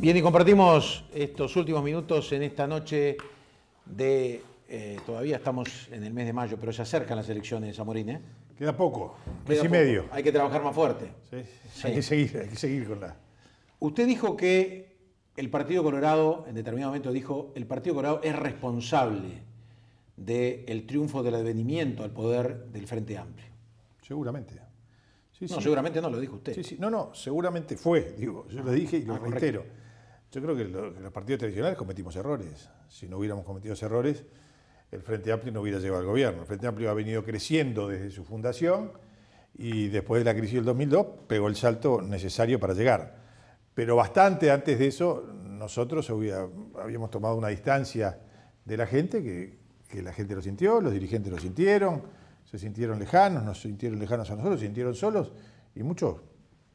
Bien, y compartimos estos últimos minutos en esta noche de... Eh, todavía estamos en el mes de mayo, pero se acercan las elecciones, Amorín. ¿eh? Queda poco, mes y medio. Hay que trabajar más fuerte. Hay, que seguir, hay que seguir con la... Usted dijo que el Partido Colorado, en determinado momento dijo, el Partido Colorado es responsable del triunfo del advenimiento al poder del Frente Amplio. Seguramente. no, seguramente no, lo dijo usted. Sí, no, no, seguramente fue, digo, yo lo dije y lo ah, reitero. Yo creo que, los partidos tradicionales cometimos errores. Si no hubiéramos cometido esos errores, el Frente Amplio no hubiera llegado al gobierno. El Frente Amplio ha venido creciendo desde su fundación y después de la crisis del 2002 pegó el salto necesario para llegar. Pero bastante antes de eso, nosotros habíamos tomado una distancia de la gente que, que, la gente lo sintió, los dirigentes lo sintieron, se sintieron lejanos, nos sintieron lejanos a nosotros, se sintieron solos y muchos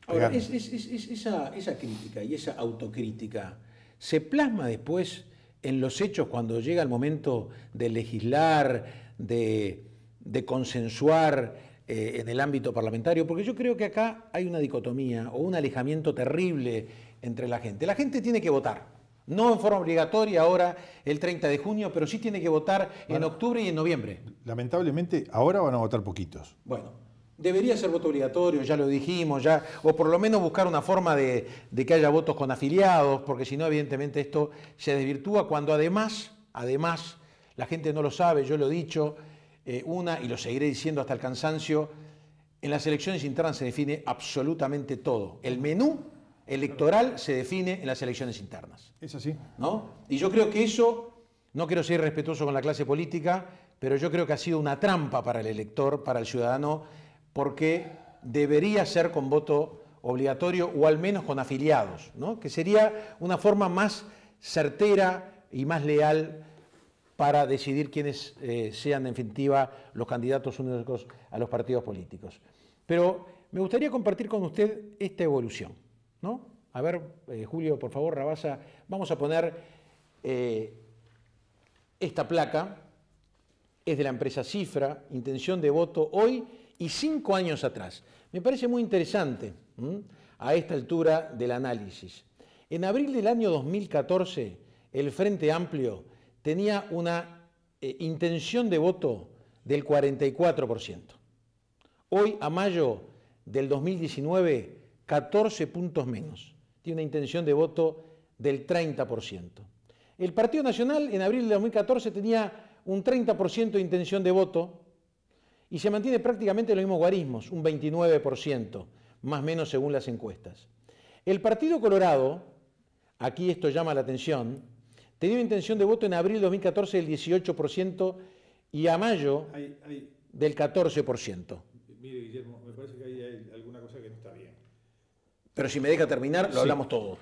Ahora, es, esa, crítica y esa autocrítica se plasma después en los hechos cuando llega el momento de legislar, de, consensuar eh, en el ámbito parlamentario, porque yo creo que acá hay una dicotomía o un alejamiento terrible entre la gente. La gente tiene que votar. No en forma obligatoria ahora el 30 de junio, pero sí tiene que votar en octubre y en noviembre. Lamentablemente ahora van a votar poquitos. Bueno, debería ser voto obligatorio, ya lo dijimos, ya, o por lo menos buscar una forma de, que haya votos con afiliados, porque si no, evidentemente esto se desvirtúa cuando además, además, la gente no lo sabe, yo lo he dicho, eh, una, y lo seguiré diciendo hasta el cansancio, en las elecciones internas se define absolutamente todo. El menú electoral se define en las elecciones internas. Es así. ¿No? Y yo creo que eso, no quiero ser irrespetuoso con la clase política, pero yo creo que ha sido una trampa para el elector, para el ciudadano, porque debería ser con voto obligatorio o al menos con afiliados, ¿no? que sería una forma más certera y más leal para decidir quiénes eh, sean en definitiva los candidatos únicos a los partidos políticos. Pero me gustaría compartir con usted esta evolución. A ver, eh, Julio, por favor, Rabasa, vamos a poner eh, esta placa, es de la empresa Cifra, intención de voto hoy y cinco años atrás. Me parece muy interesante a esta altura del análisis. En abril del año 2014, el Frente Amplio tenía una eh, intención de voto del 44%. Hoy, a mayo del 2019, 14 puntos menos. Tiene una intención de voto del 30%. El Partido Nacional en abril del 2014 tenía un 30% de intención de voto, y se mantiene prácticamente los mismos guarismos, un 29%, más o menos según las encuestas. El Partido Colorado, aquí esto llama la atención, tenía intención de voto en abril de 2014 del 18% y a mayo del 14%. Mire, Guillermo, me parece que hay alguna cosa que no está bien. Pero si me deja terminar, lo hablamos todo.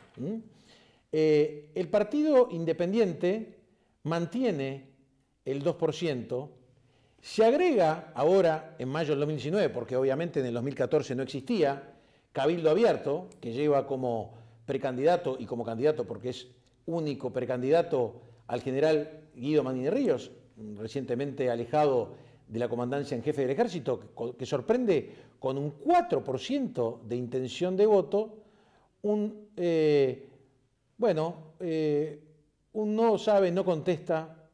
Eh, el Partido Independiente mantiene el 2%, se agrega ahora, en mayo del 2019, porque obviamente en el 2014 no existía, Cabildo Abierto, que lleva como precandidato y como candidato, porque es único precandidato al general Guido Manini Ríos, recientemente alejado de la comandancia en jefe del ejército, que sorprende con un 4% de intención de voto, un, eh, bueno, eh, un no sabe, no contesta,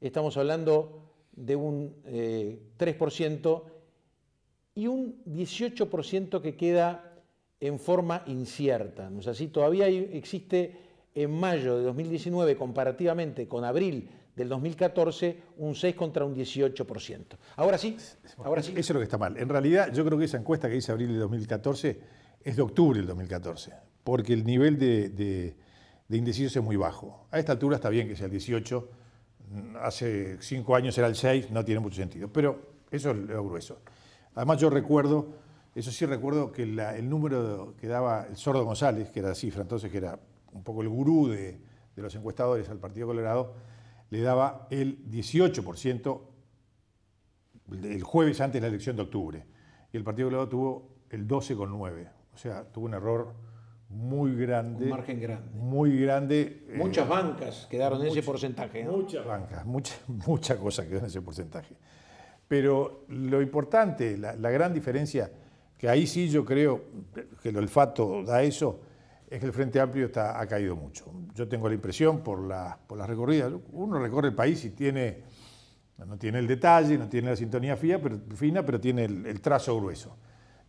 estamos hablando de un 3% eh, y un 18% que queda en forma incierta. ¿no es así? Todavía existe en mayo de 2019, comparativamente con abril del 2014, un 6 contra un 18%. Ahora sí, ahora sí. Eso es lo que está mal. En realidad, yo creo que esa encuesta que dice abril del 2014 es de octubre del 2014, porque el nivel de, de, de indecisos es muy bajo. A esta altura está bien que sea el 18%, hace cinco años era el 6, no tiene mucho sentido. Pero eso es lo grueso. Además yo recuerdo, eso sí recuerdo que el número que daba el sordo González, que era la cifra entonces, que era un poco el gurú de, de los encuestadores al Partido Colorado, le daba el 18% el jueves antes de la elección de octubre. Y el Partido Colorado tuvo el 12,9%. O sea, tuvo un error muy grande. margen grande. Muy grande. Muchas eh, bancas quedaron en ese porcentaje. Muchas bancas, muchas cosas quedaron en ese porcentaje. Pero lo importante, la, gran diferencia, que ahí sí yo creo que el olfato da eso, es que el Frente Amplio está, ha caído mucho. Yo tengo la impresión por, por las recorridas, uno recorre el país y tiene, no tiene el detalle, no tiene la sintonía fina, pero, fina, pero tiene el trazo grueso.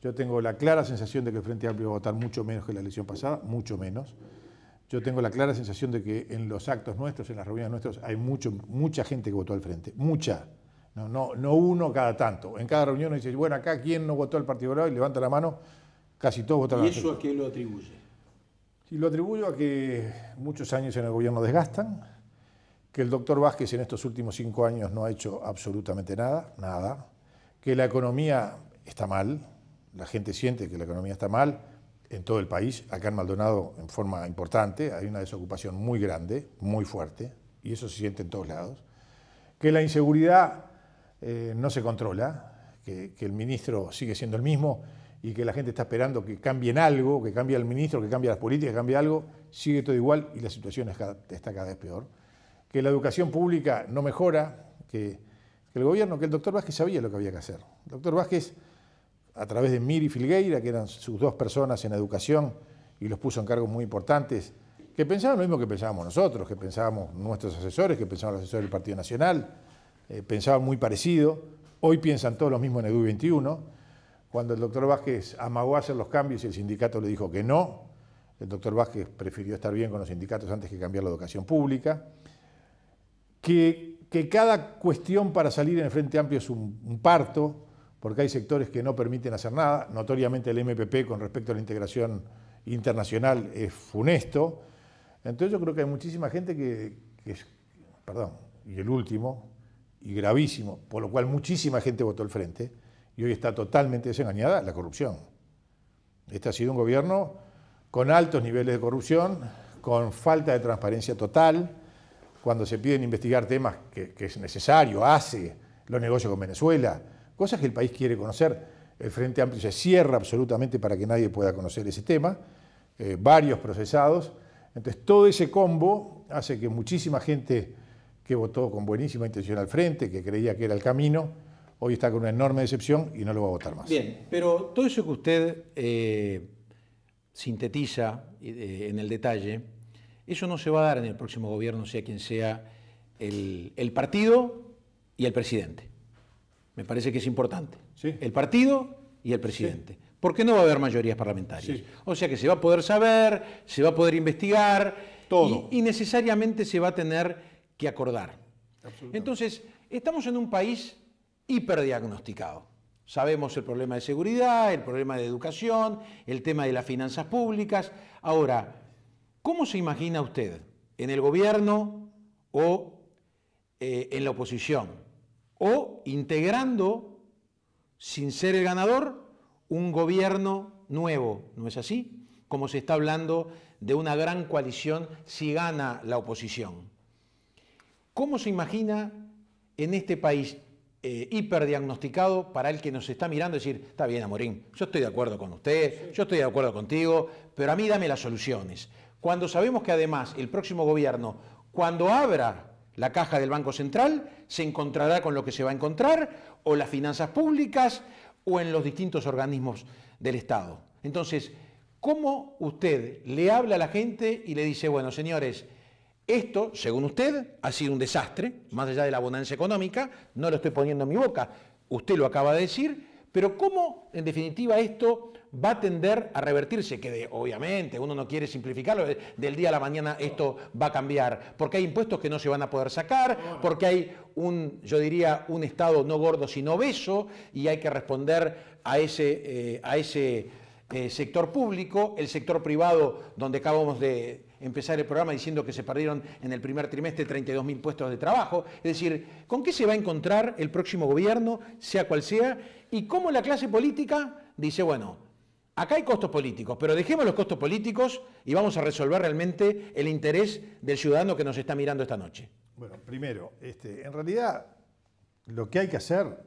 Yo tengo la clara sensación de que el Frente Amplio va a votar mucho menos que la elección pasada, mucho menos. Yo tengo la clara sensación de que en los actos nuestros, en las reuniones nuestras, hay mucho, mucha gente que votó al Frente, mucha. No, uno cada tanto. En cada reunión dice, bueno, acá quién no votó al Partido Liberal y levanta la mano, casi todos votaron. ¿Y eso a qué lo atribuye? Y lo atribuyo a que muchos años en el gobierno desgastan, que el doctor Vázquez en estos últimos cinco años no ha hecho absolutamente nada, nada, que la economía está mal, la gente siente que la economía está mal en todo el país, acá en Maldonado en forma importante, hay una desocupación muy grande, muy fuerte, y eso se siente en todos lados, que la inseguridad eh, no se controla, que, el ministro sigue siendo el mismo y que la gente está esperando que cambien algo, que cambie el ministro, que cambie las políticas, que cambie algo, sigue todo igual y la situación está cada vez peor. Que la educación pública no mejora, que, que el gobierno, que el doctor Vázquez sabía lo que había que hacer. El doctor Vázquez a través de Miri Filgueira, que eran sus dos personas en educación y los puso en cargos muy importantes, que pensaban lo mismo que pensábamos nosotros, que pensábamos nuestros asesores, que pensaban los asesores del Partido Nacional, eh, pensaban muy parecido, hoy piensan todos lo mismo en EDU 21. Cuando el doctor Vázquez amagó hacer los cambios y el sindicato le dijo que no, el doctor Vázquez prefirió estar bien con los sindicatos antes que cambiar la educación pública. Que, cada cuestión para salir en el Frente Amplio es un parto, porque hay sectores que no permiten hacer nada, notoriamente el MPP con respecto a la integración internacional es funesto. Entonces yo creo que hay muchísima gente que, es, perdón, y el último, y gravísimo, por lo cual muchísima gente votó al frente, y hoy está totalmente desengañada, la corrupción. Este ha sido un gobierno con altos niveles de corrupción, con falta de transparencia total, cuando se piden investigar temas que, que es necesario, hace los negocios con Venezuela, cosas que el país quiere conocer. El Frente Amplio se cierra absolutamente para que nadie pueda conocer ese tema, eh, varios procesados. Entonces, todo ese combo hace que muchísima gente que votó con buenísima intención al Frente, que creía que era el camino, hoy está con una enorme decepción y no lo va a votar más. Bien, pero todo eso que usted eh, sintetiza eh, en el detalle, eso no se va a dar en el próximo gobierno, sea quien sea el partido y el presidente. Me parece que es importante. El partido y el presidente. Porque no va a haber mayorías parlamentarias. O sea que se va a poder saber, se va a poder investigar. Todo. Y, necesariamente se va a tener que acordar. Entonces, estamos en un país hiperdiagnosticado. Sabemos el problema de seguridad, el problema de educación, el tema de las finanzas públicas. Ahora, ¿cómo se imagina usted en el gobierno o eh, en la oposición? o integrando, sin ser el ganador, un gobierno nuevo, ¿no es así? Como se está hablando de una gran coalición si gana la oposición. ¿Cómo se imagina en este país eh, hiperdiagnosticado para el que nos está mirando decir, está bien, Amorín, yo estoy de acuerdo con usted, yo estoy de acuerdo contigo, pero a mí dame las soluciones. Cuando sabemos que además el próximo gobierno, cuando abra la caja del Banco Central, se encontrará con lo que se va a encontrar, o las finanzas públicas, o en los distintos organismos del Estado. Entonces, ¿cómo usted le habla a la gente y le dice, bueno, señores, esto, según usted, ha sido un desastre, más allá de la abundancia económica, no lo estoy poniendo en mi boca, usted lo acaba de decir, pero ¿cómo, en definitiva, esto va a tender a revertirse? Que obviamente uno no quiere simplificarlo, del día a la mañana esto va a cambiar, porque hay impuestos que no se van a poder sacar, porque hay un, yo diría, un Estado no gordo sino obeso, y hay que responder a ese, eh, a ese eh, sector público, el sector privado, donde acabamos de empezar el programa diciendo que se perdieron en el primer trimestre 32.000 puestos de trabajo. Es decir, ¿con qué se va a encontrar el próximo gobierno, sea cual sea? y cómo la clase política dice, bueno, acá hay costos políticos, pero dejemos los costos políticos y vamos a resolver realmente el interés del ciudadano que nos está mirando esta noche. Bueno, primero, este, en realidad lo que hay que hacer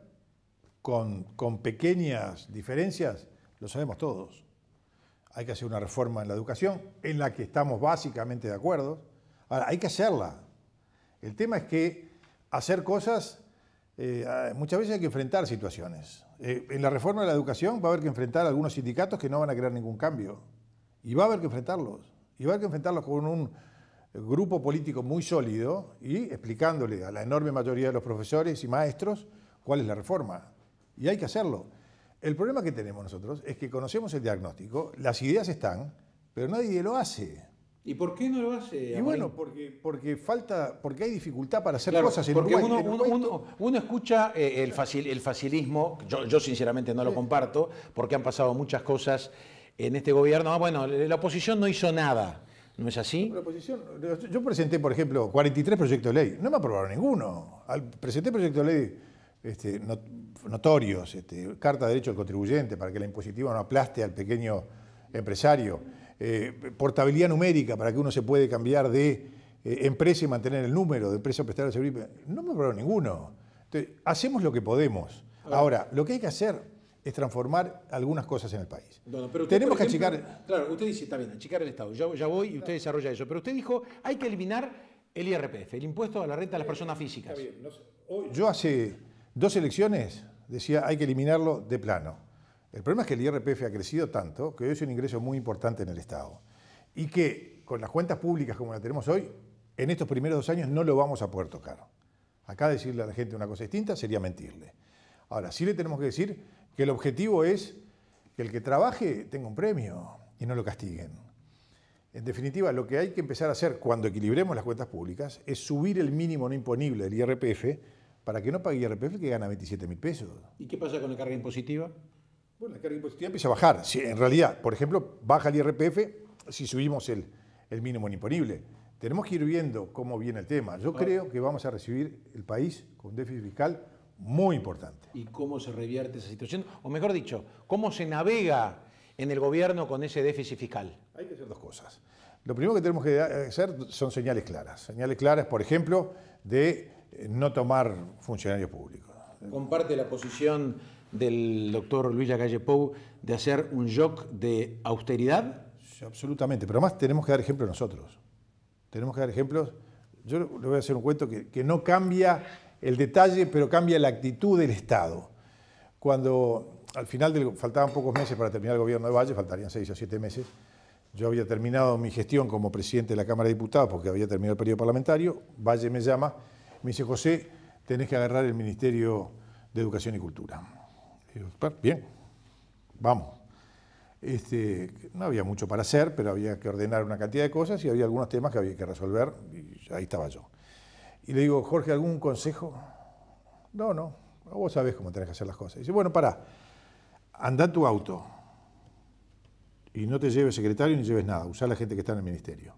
con, con pequeñas diferencias lo sabemos todos. Hay que hacer una reforma en la educación, en la que estamos básicamente de acuerdo. Ahora, hay que hacerla. El tema es que hacer cosas eh, ah, muchas veces hay que enfrentar situaciones. Eh, en la reforma de la educación va a haber que enfrentar a algunos sindicatos que no van a crear ningún cambio. Y va a haber que enfrentarlos. Y va a haber que enfrentarlos con un grupo político muy sólido y explicándole a la enorme mayoría de los profesores y maestros cuál es la reforma. Y hay que hacerlo. El problema que tenemos nosotros es que conocemos el diagnóstico, las ideas están, pero nadie lo hace. ¿Y por qué no lo hace? Y bueno, porque, falta, porque hay dificultad para hacer cosas en uno, uno, escucha eh, el, facilismo, yo, sinceramente no lo comparto, porque han pasado muchas cosas en este gobierno. Ah, bueno, la oposición no hizo nada. ¿No es así? yo presenté, por ejemplo, 43 proyectos de ley. No me aprobaron ninguno. presenté proyectos de ley este, notorios, este, Carta de Derecho al Contribuyente, para que la impositiva no aplaste al pequeño empresario eh, portabilidad numérica para que uno se puede cambiar de eh, empresa y mantener el número, de empresa prestar servicio. No me aprobaron ninguno. hacemos lo que podemos. Ahora, lo que hay que hacer es transformar algunas cosas en el país. Tenemos que achicar... Claro, usted dice, está bien, achicar el Estado. Ya, ya voy y usted desarrolla eso. Pero usted dijo, hay que eliminar el IRPF, el impuesto a la renta de las personas físicas. Yo hace dos elecciones decía, hay que eliminarlo de plano. El problema es que el IRPF ha crecido tanto que hoy es un ingreso muy importante en el Estado y que con las cuentas públicas como las tenemos hoy, en estos primeros dos años no lo vamos a poder tocar. Acá decirle a la gente una cosa distinta sería mentirle. Ahora, sí le tenemos que decir que el objetivo es que el que trabaje tenga un premio y no lo castiguen. En definitiva, lo que hay que empezar a hacer cuando equilibremos las cuentas públicas es subir el mínimo no imponible del IRPF para que no pague IRPF que gana 27 mil pesos. ¿Y qué pasa con la carga impositiva? Bueno, la carga impositiva empieza a bajar. Si, en realidad, por ejemplo, baja el IRPF si subimos el, el mínimo imponible. Tenemos que ir viendo cómo viene el tema. Yo ah. creo que vamos a recibir el país con déficit fiscal muy importante. ¿Y cómo se revierte esa situación? O mejor dicho, ¿cómo se navega en el gobierno con ese déficit fiscal? Hay que hacer dos cosas. Lo primero que tenemos que hacer son señales claras. Señales claras, por ejemplo, de eh, no tomar funcionarios públicos. Comparte la posición del doctor Luis Lacalle Pou de hacer un shock de austeridad? Sí, absolutamente, pero además tenemos que dar ejemplo nosotros. Tenemos que dar ejemplos. Yo le voy a hacer un cuento que, no cambia el detalle, pero cambia la actitud del Estado. Cuando al final faltaban pocos meses para terminar el gobierno de Valle, faltarían seis o siete meses, yo había terminado mi gestión como presidente de la Cámara de Diputados porque había terminado el periodo parlamentario, Valle me llama, me dice, José, tenés que agarrar el Ministerio de Educación y Cultura bien, vamos. Este, no había mucho para hacer, pero había que ordenar una cantidad de cosas y había algunos temas que había que resolver y ahí estaba yo. Y le digo, Jorge, ¿algún consejo? No, no, vos sabés cómo tenés que hacer las cosas. dice, bueno, pará, anda tu auto y no te lleves secretario ni lleves nada, usa la gente que está en el ministerio.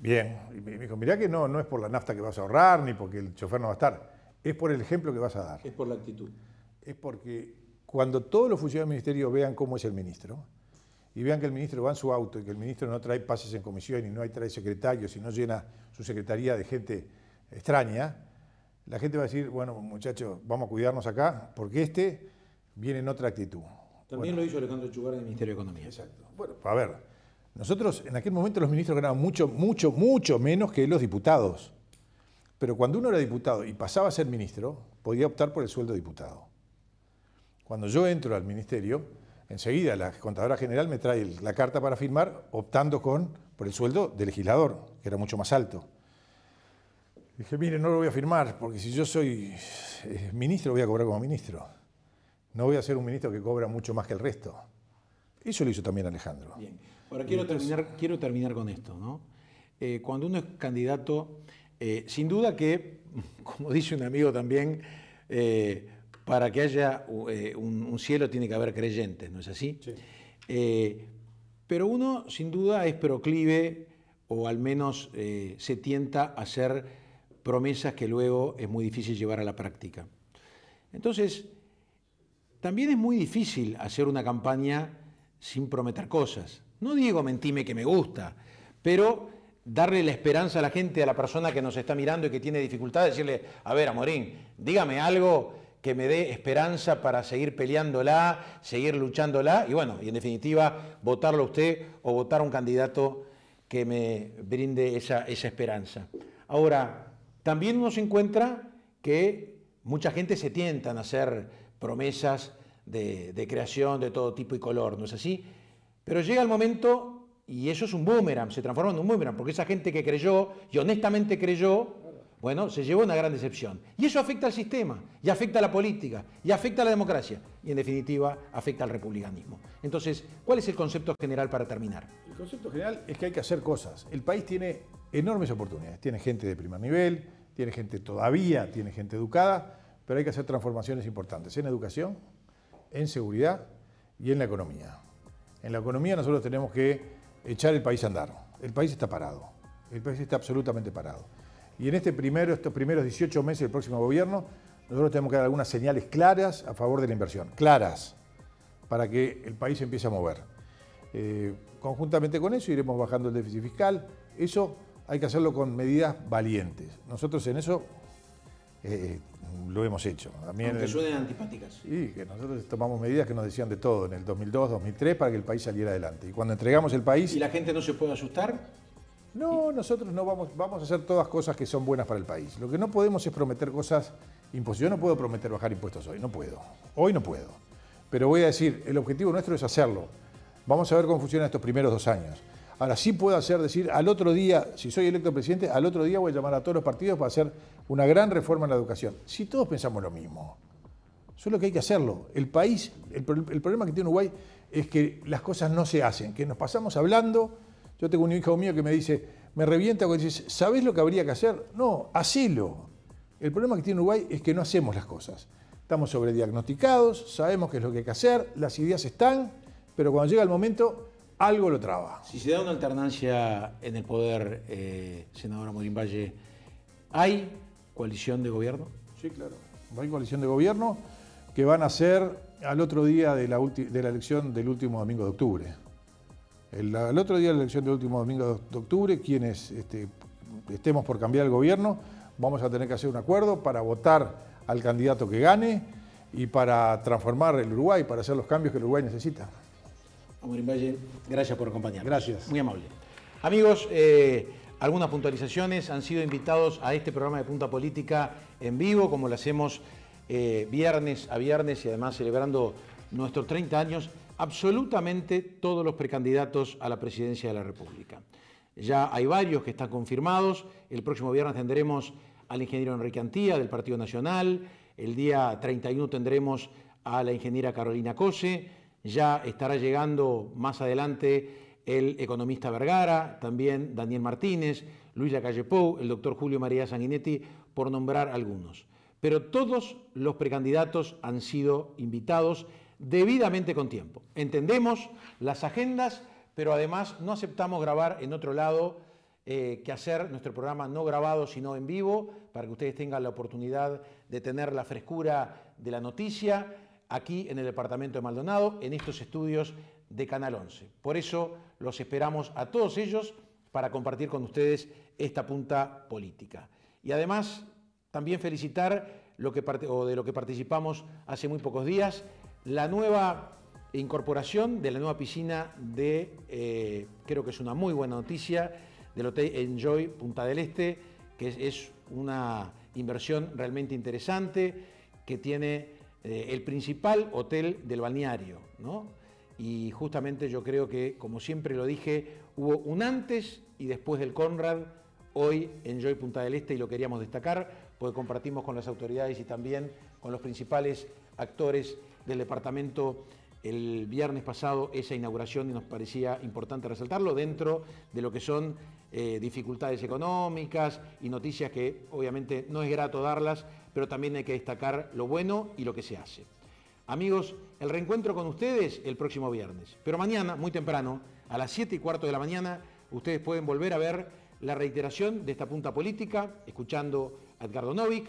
Bien, y me dijo, mirá que no, no es por la nafta que vas a ahorrar, ni porque el chofer no va a estar, es por el ejemplo que vas a dar. Es por la actitud es porque cuando todos los funcionarios del ministerio vean cómo es el ministro y vean que el ministro va en su auto y que el ministro no trae pases en comisión y no trae secretarios y no llena su secretaría de gente extraña, la gente va a decir, bueno muchachos, vamos a cuidarnos acá porque este viene en otra actitud. También lo hizo Alejandro Chugar del Ministerio de Economía. Exacto. Bueno, a ver, nosotros en aquel momento los ministros ganaban mucho, mucho, mucho menos que los diputados. Pero cuando uno era diputado y pasaba a ser ministro, podía optar por el sueldo de diputado. Cuando yo entro al ministerio, enseguida la contadora general me trae la carta para firmar, optando con, por el sueldo del legislador, que era mucho más alto. Dije, mire, no lo voy a firmar, porque si yo soy eh, ministro, voy a cobrar como ministro. No voy a ser un ministro que cobra mucho más que el resto. Eso lo hizo también Alejandro. Bien. Ahora quiero, terminar, quiero terminar con esto. ¿no? Eh, cuando uno es candidato, eh, sin duda que, como dice un amigo también, para que haya eh, un, cielo tiene que haber creyentes, ¿no es así? Eh, pero uno sin duda es proclive o al menos eh, se tienta a hacer promesas que luego es muy difícil llevar a la práctica. Entonces, también es muy difícil hacer una campaña sin prometer cosas. No digo mentime que me gusta, pero darle la esperanza a la gente, a la persona que nos está mirando y que tiene dificultades, decirle, a ver, Amorín, dígame algo que me dé esperanza para seguir peleándola, seguir luchándola y bueno, y en definitiva, votarlo a usted o votar a un candidato que me brinde esa, esperanza. Ahora, también uno se encuentra que mucha gente se tientan a hacer promesas de, de creación de todo tipo y color, ¿no es así? Pero llega el momento y eso es un boomerang, se transforma en un boomerang, porque esa gente que creyó y honestamente creyó bueno, se llevó una gran decepción. Y eso afecta al sistema, y afecta a la política, y afecta a la democracia, y en definitiva afecta al republicanismo. Entonces, ¿cuál es el concepto general para terminar? El concepto general es que hay que hacer cosas. El país tiene enormes oportunidades, tiene gente de primer nivel, tiene gente todavía, tiene gente educada, pero hay que hacer transformaciones importantes en educación, en seguridad y en la economía. En la economía nosotros tenemos que echar el país a andar. El país está parado, el país está absolutamente parado. Y en este primero, estos primeros 18 meses del próximo gobierno, nosotros tenemos que dar algunas señales claras a favor de la inversión, claras, para que el país empiece a mover. Eh, conjuntamente con eso iremos bajando el déficit fiscal. Eso hay que hacerlo con medidas valientes. Nosotros en eso eh, eh, lo hemos hecho. También Aunque suenen antipáticas. Sí, que nosotros tomamos medidas que nos decían de todo en el 2002, 2003 para que el país saliera adelante. Y cuando entregamos el país... ¿Y la gente no se puede asustar? No, nosotros no vamos, vamos a hacer todas cosas que son buenas para el país. Lo que no podemos es prometer cosas impuestos. Yo no puedo prometer bajar impuestos hoy, no puedo. Hoy no puedo. Pero voy a decir, el objetivo nuestro es hacerlo. Vamos a ver cómo funcionan estos primeros dos años. Ahora sí puedo hacer, decir, al otro día, si soy electo presidente, al otro día voy a llamar a todos los partidos para hacer una gran reforma en la educación. Si todos pensamos lo mismo, solo que hay que hacerlo. El país, el, el problema que tiene Uruguay es que las cosas no se hacen, que nos pasamos hablando yo tengo un hijo mío que me dice, me revienta cuando dices, ¿sabés lo que habría que hacer? No, asilo. El problema que tiene Uruguay es que no hacemos las cosas. Estamos sobrediagnosticados, sabemos qué es lo que hay que hacer, las ideas están, pero cuando llega el momento, algo lo traba. Si se da una alternancia en el poder, eh, senadora Morín Valle, ¿hay coalición de gobierno? Sí, claro. Hay coalición de gobierno que van a ser al otro día de la elección del último domingo de octubre. El, otro día de la elección del último domingo de octubre, quienes este, estemos por cambiar el gobierno, vamos a tener que hacer un acuerdo para votar al candidato que gane y para transformar el Uruguay, para hacer los cambios que el Uruguay necesita. Amorín Valle, gracias por acompañarnos. Gracias. Muy amable. Amigos, eh, algunas puntualizaciones han sido invitados a este programa de Punta Política en vivo, como lo hacemos eh, viernes a viernes y además celebrando nuestros 30 años absolutamente todos los precandidatos a la presidencia de la República. Ya hay varios que están confirmados. El próximo viernes tendremos al ingeniero Enrique Antía del Partido Nacional. El día 31 tendremos a la ingeniera Carolina Cose. Ya estará llegando más adelante el economista Vergara, también Daniel Martínez, Luis Lacalle el doctor Julio María Sanguinetti, por nombrar algunos. Pero todos los precandidatos han sido invitados debidamente con tiempo. Entendemos las agendas, pero además no aceptamos grabar en otro lado eh, que hacer nuestro programa no grabado, sino en vivo, para que ustedes tengan la oportunidad de tener la frescura de la noticia aquí en el departamento de Maldonado, en estos estudios de Canal 11. Por eso los esperamos a todos ellos para compartir con ustedes esta punta política. Y además, también felicitar lo de lo que participamos hace muy pocos días, la nueva incorporación de la nueva piscina de, eh, creo que es una muy buena noticia, del Hotel Enjoy Punta del Este, que es, una inversión realmente interesante que tiene eh, el principal hotel del balneario. ¿no? Y justamente yo creo que, como siempre lo dije, hubo un antes y después del Conrad, hoy Enjoy Punta del Este, y lo queríamos destacar, porque compartimos con las autoridades y también con los principales actores del departamento el viernes pasado esa inauguración y nos parecía importante resaltarlo dentro de lo que son eh, dificultades económicas y noticias que obviamente no es grato darlas, pero también hay que destacar lo bueno y lo que se hace. Amigos, el reencuentro con ustedes el próximo viernes, pero mañana, muy temprano, a las 7 y cuarto de la mañana, ustedes pueden volver a ver la reiteración de esta punta política, escuchando a Edgardo Novik,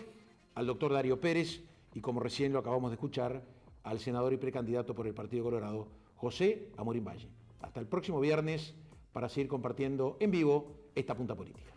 al doctor Dario Pérez y como recién lo acabamos de escuchar, al senador y precandidato por el Partido Colorado, José Amorim Valle. Hasta el próximo viernes para seguir compartiendo en vivo esta punta política.